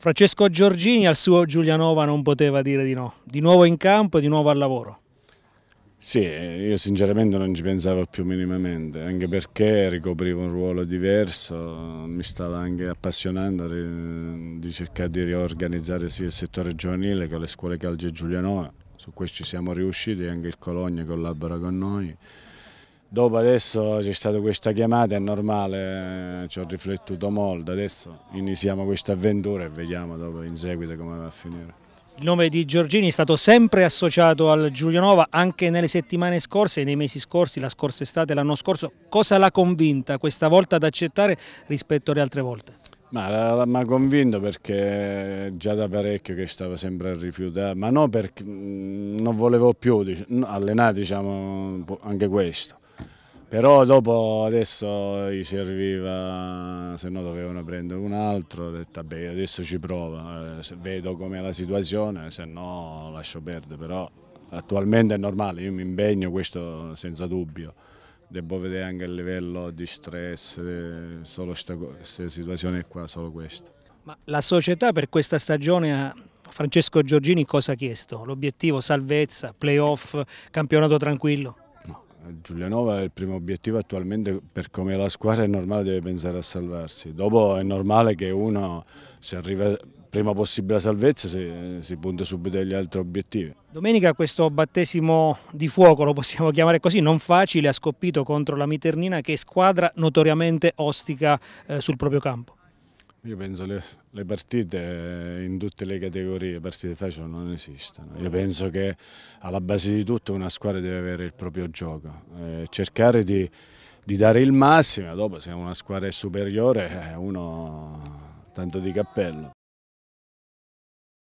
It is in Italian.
Francesco Giorgini al suo Giulianova non poteva dire di no, di nuovo in campo e di nuovo al lavoro. Sì, io sinceramente non ci pensavo più minimamente, anche perché ricoprivo un ruolo diverso, mi stava anche appassionando di cercare di riorganizzare sia il settore giovanile che le scuole calcio Giulianova, su questo ci siamo riusciti, anche il Cologna collabora con noi. Dopo adesso c'è stata questa chiamata, è normale, eh, ci ho riflettuto molto, adesso iniziamo questa avventura e vediamo dopo in seguito come va a finire. Il nome di Giorgini è stato sempre associato al Giulianova anche nelle settimane scorse, nei mesi scorsi, la scorsa estate, l'anno scorso. Cosa l'ha convinta questa volta ad accettare rispetto alle altre volte? Ma mi ha convinto perché già da parecchio che stavo sempre a rifiutare, ma no perché mm, non volevo più diciamo, allenare diciamo, anche questo però dopo adesso gli serviva, se no dovevano prendere un altro, ho detto vabbè adesso ci provo, eh, vedo com'è la situazione, se no lascio perdere, però attualmente è normale, io mi impegno, questo senza dubbio, devo vedere anche il livello di stress, eh, solo questa situazione qua, solo questa. Ma la società per questa stagione ha, Francesco Giorgini cosa ha chiesto? L'obiettivo salvezza, playoff, campionato tranquillo? Giulianova è il primo obiettivo attualmente per come la squadra è normale deve pensare a salvarsi, dopo è normale che uno se arriva prima possibile alla salvezza si, si punta subito agli altri obiettivi. Domenica questo battesimo di fuoco, lo possiamo chiamare così, non facile, ha scoppito contro la Miternina che è squadra notoriamente ostica eh, sul proprio campo. Io penso che le, le partite eh, in tutte le categorie, partite facili non esistono. Io penso che alla base di tutto una squadra deve avere il proprio gioco, eh, cercare di, di, dare il massimo, dopo se una squadra è superiore eh, uno tanto di cappello.